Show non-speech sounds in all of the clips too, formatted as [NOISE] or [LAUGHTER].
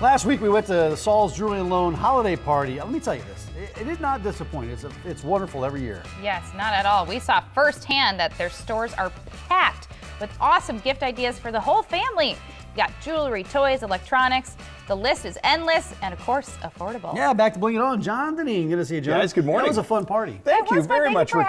Last week we went to Saul's Jewelry and Loan holiday party. Let me tell you this, it, did not disappoint. It's, a, it's wonderful every year. Yes, not at all. We saw firsthand that their stores are packed with awesome gift ideas for the whole family. You got jewelry, toys, electronics, the list is endless and, of course, affordable. Yeah, back to Bling It On. John Deneen, good to see you, John. Guys, good morning. That was a fun party. Thank it you very thank much, Rick.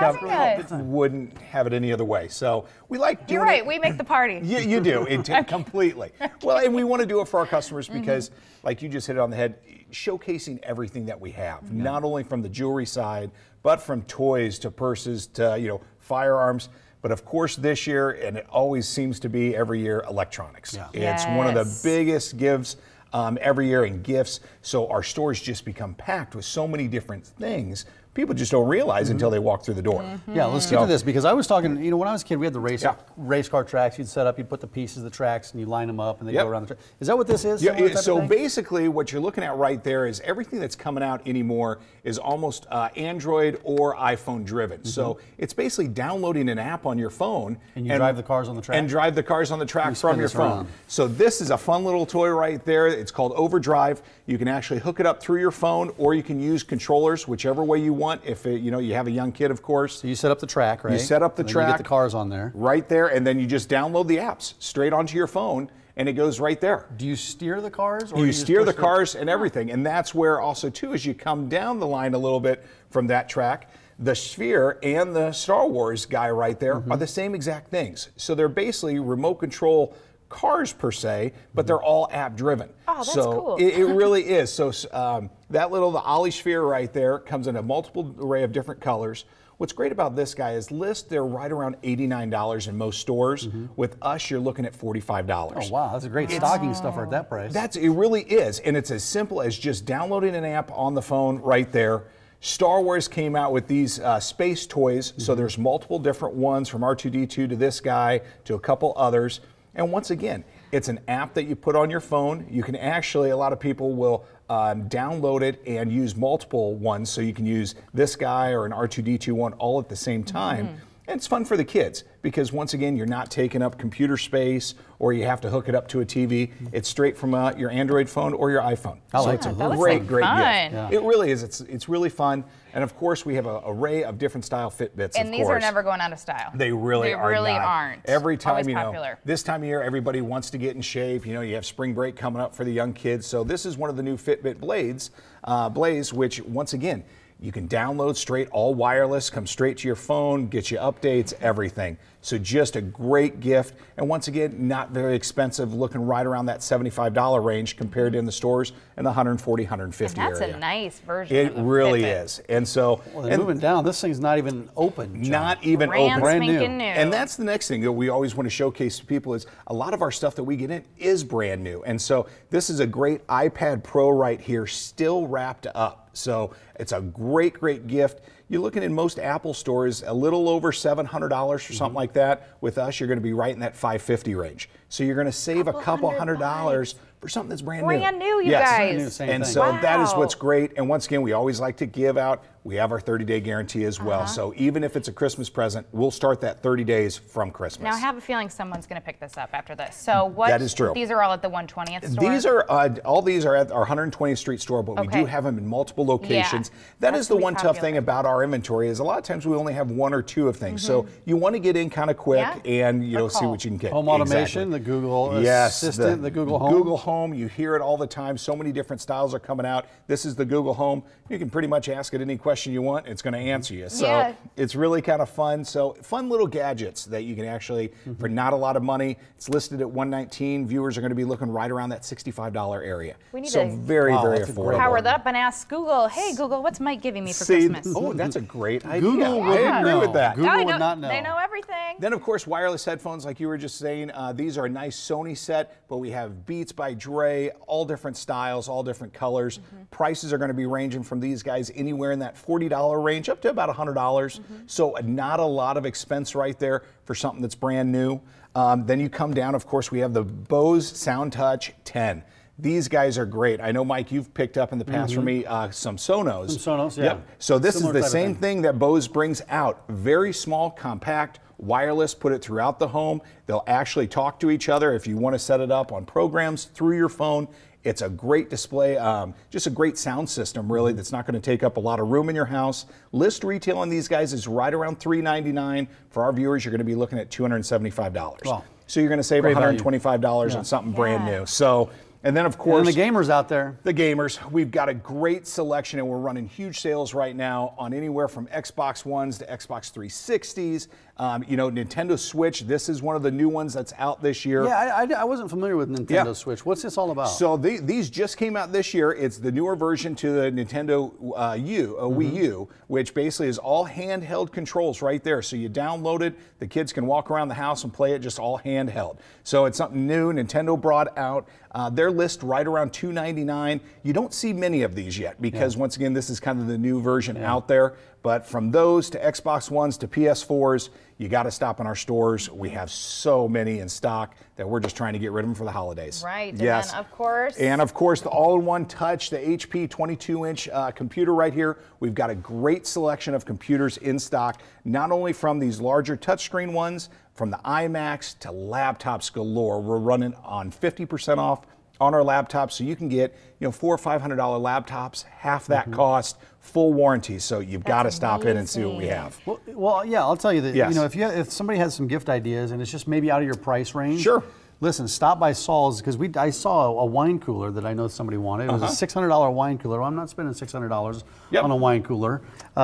We wouldn't have it any other way. So we like doing You're right. It. We make the party. [LAUGHS] you, you do, it, [LAUGHS] completely. Well, and we want to do it for our customers mm-hmm. because, mm -hmm. like you just hit it on the head, showcasing everything that we have, mm -hmm. not only from the jewelry side, but from toys to purses to, you know, firearms. But of course, this year, and it always seems to be every year, electronics. Yeah. It's one of the biggest gives um, every year in gifts. So our stores just become packed with so many different things people just don't realize mm-hmm. until they walk through the door. Mm-hmm. Yeah, let's get so, to this because I was talking. You know, when I was a kid, we had the race yeah. race car tracks. You'd set up, you'd put the pieces of the tracks, and you line them up, and they yep. go around the track. Is that what this is? Yeah. It, so basically, what you're looking at right there is everything that's coming out anymore is almost uh, Android or iPhone driven. Mm-hmm. So it's basically downloading an app on your phone, and you and, drive the cars on the track, and drive the cars on the track from your phone. Around. So this is a fun little toy right there. It's called Overdrive. You can actually hook it up through your phone, or you can use controllers, whichever way you want want. If it, you know you have a young kid, of course. So you set up the track, right? You set up the track. You get the cars on there. Right there, and then you just download the apps straight onto your phone, and it goes right there. Do you steer the cars? Or you, you steer the cars and everything, and that's where also too as you come down the line a little bit from that track. The Sphere and the Star Wars guy right there mm -hmm. are the same exact things. So they're basically remote control cars per se, but mm-hmm. they're all app driven. Oh, that's so cool. it, it really [LAUGHS] is. So um, that little, the Ollie Sphere right there, comes in a multiple array of different colors. What's great about this guy is list, they're right around $89 in most stores. Mm -hmm. With us, you're looking at $45. Oh, wow. That's a great it's, stocking stuffer at that price. That's It really is. And it's as simple as just downloading an app on the phone right there. Star Wars came out with these uh, space toys, mm -hmm. so mm-hmm. there's multiple different ones from R2D2 to this guy to a couple others. And once again, it's an app that you put on your phone. You can actually, a lot of people will um, download it and use multiple ones. So you can use this guy or an R2D2 one all at the same time. Mm -hmm. And it's fun for the kids because once again, you're not taking up computer space or you have to hook it up to a TV. It's straight from uh, your Android phone or your iPhone. I so it's a that great, great fun. gift. Yeah. It really is. It's it's really fun. And of course, we have an array of different style Fitbits. And these course. are never going out of style. They really they are really not. aren't. Every time Always you know, popular. this time of year, everybody wants to get in shape. You know, you have spring break coming up for the young kids. So this is one of the new Fitbit blades, uh, Blaze, which once again you can download straight, all wireless, come straight to your phone, get you updates, everything. So just a great gift. And once again, not very expensive, looking right around that $75 range compared to in the stores in the 140, 150 and that's area. a nice version. It really Fitbit. is. And so well, and moving down, this thing's not even open. John. Not even Brand open. Brand new. new. And that's the next thing that we always want to showcase to people is a lot of our stuff that we get in is brand new. And so this is a great iPad Pro right here, still wrapped up. So it's a great, great gift you're looking in most Apple stores a little over $700 or something mm -hmm. like that. With us, you're going to be right in that 550 range. So you're going to save couple a couple hundred, hundred dollars for something that's brand, brand new. new yes. Brand new, and thing. so wow. that is what's great. And once again, we always like to give out. We have our 30 day guarantee as well. Uh -huh. So even if it's a Christmas present, we'll start that 30 days from Christmas. Now I have a feeling someone's going to pick this up after this. So what? That is true. These are all at the 120th store. These are uh, all these are at our 120th Street store, but okay. we do have them in multiple locations. Yeah. That that's is the one popular. tough thing about our inventory is a lot of times we only have one or two of things. Mm -hmm. So mm-hmm. you want to get in kind of quick yeah. and you know see what you can get. Home automation. Exactly. Google yes, Assistant, the, the, Google Home. Google Home, you hear it all the time. So many different styles are coming out. This is the Google Home. You can pretty much ask it any question you want. It's going to answer you. So yeah. it's really kind of fun. So fun little gadgets that you can actually, mm -hmm. for mm-hmm. not a lot of money, it's listed at 119 Viewers are going to be looking right around that $65 area. We need so to very, wow, very affordable. Power that up and ask Google, hey, Google, what's Mike giving me for See, Christmas? Oh, that's a great idea. Google yeah. would agree know. with that. Google would not know. They know everything. Then, of course, wireless headphones, like you were just saying, uh, these are nice Sony set, but we have Beats by Dre, all different styles, all different colors. Mm -hmm. Prices are going to be ranging from these guys anywhere in that $40 range up to about $100. mm -hmm. So uh, not a lot of expense right there for something that's brand new. Um, then you come down, of course, we have the Bose SoundTouch 10. These guys are great. I know, Mike, you've picked up in the past mm -hmm. for mm-hmm. me uh, some Sonos. Some Sonos, yeah. Yep. So this Similar is the same thing. thing that Bose brings out. Very small, compact, wireless, put it throughout the home. They'll actually talk to each other if you want to set it up on programs through your phone. It's a great display, um, just a great sound system, really, mm-hmm. that's not going to take up a lot of room in your house. List retail on these guys is right around $399. For our viewers, you're going to be looking at $275. Wow. So you're going to save great $125 yeah. on something yeah. brand new. So and then, of course, the gamers out there. The gamers. We've got a great selection, and we're running huge sales right now on anywhere from Xbox Ones to Xbox 360s. Um, you know, Nintendo Switch. This is one of the new ones that's out this year. Yeah, I, I, I wasn't familiar with Nintendo yeah. Switch. What's this all about? So the, these just came out this year. It's the newer version to the Nintendo uh, mm -hmm. Wii mm-hmm. U, which basically is all handheld controls right there. So you download it, the kids can walk around the house and play it just all handheld. So it's something new. Nintendo brought out. Uh, their list right around 299. You don't see many of these yet because yeah. once again, this is kind of the new version yeah. out there. But from those to Xbox Ones to PS4s, you got to stop in our stores. We have so many in stock that we're just trying to get rid of them for the holidays. Right. Yes. of course. And of course, the all-in-one touch, the HP 22-inch uh, computer right here. We've got a great selection of computers in stock, not only from these larger touchscreen ones, from the iMacs to laptops galore, we're running on 50% off on our laptops so you can get you know four or five hundred dollar laptops half that mm -hmm. cost full warranty so you've got to stop in and see what we have well, well yeah i'll tell you that yes. you know if you if somebody has some gift ideas and it's just maybe out of your price range sure listen, stop by Saul's because we I saw a wine cooler that I know somebody wanted. It was uh -huh. a uh-huh. $600 wine cooler. Well, I'm not spending $600 yep. on a wine cooler,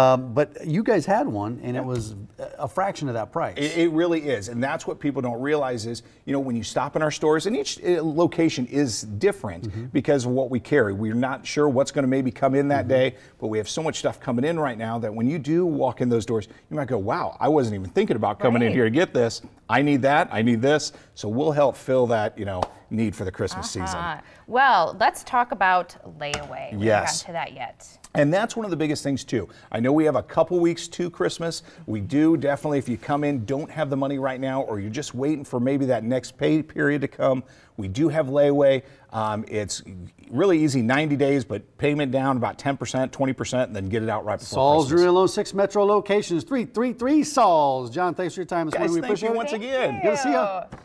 um, but you guys had one and yep. it was a fraction of that price. It, it, really is, and that's what people don't realize is you know when you stop in our stores and each eh, location is different mm -hmm. because of what we carry. We're not sure what's going to maybe come in that mm -hmm. day, but we have so much stuff coming in right now that when you do walk in those doors, you might go, "Wow, I wasn't even thinking about coming right. in here to get this. I need that. I need this." So we'll help Fill that, you know, need for the Christmas uh -huh. season. Well, let's talk about layaway. We yes. haven't to that yet. And that's one of the biggest things too. I know we have a couple weeks to Christmas. We do definitely, if you come in, don't have the money right now, or you're just waiting for maybe that next pay period to come, we do have layaway. Um, it's really easy, 90 days, but payment down about 10%, 20%, and then get it out right before Saul's Christmas. Real 06 Metro locations, 333 Saul's. John, thanks for your time this Guys, morning. We appreciate you once again. Good to see you.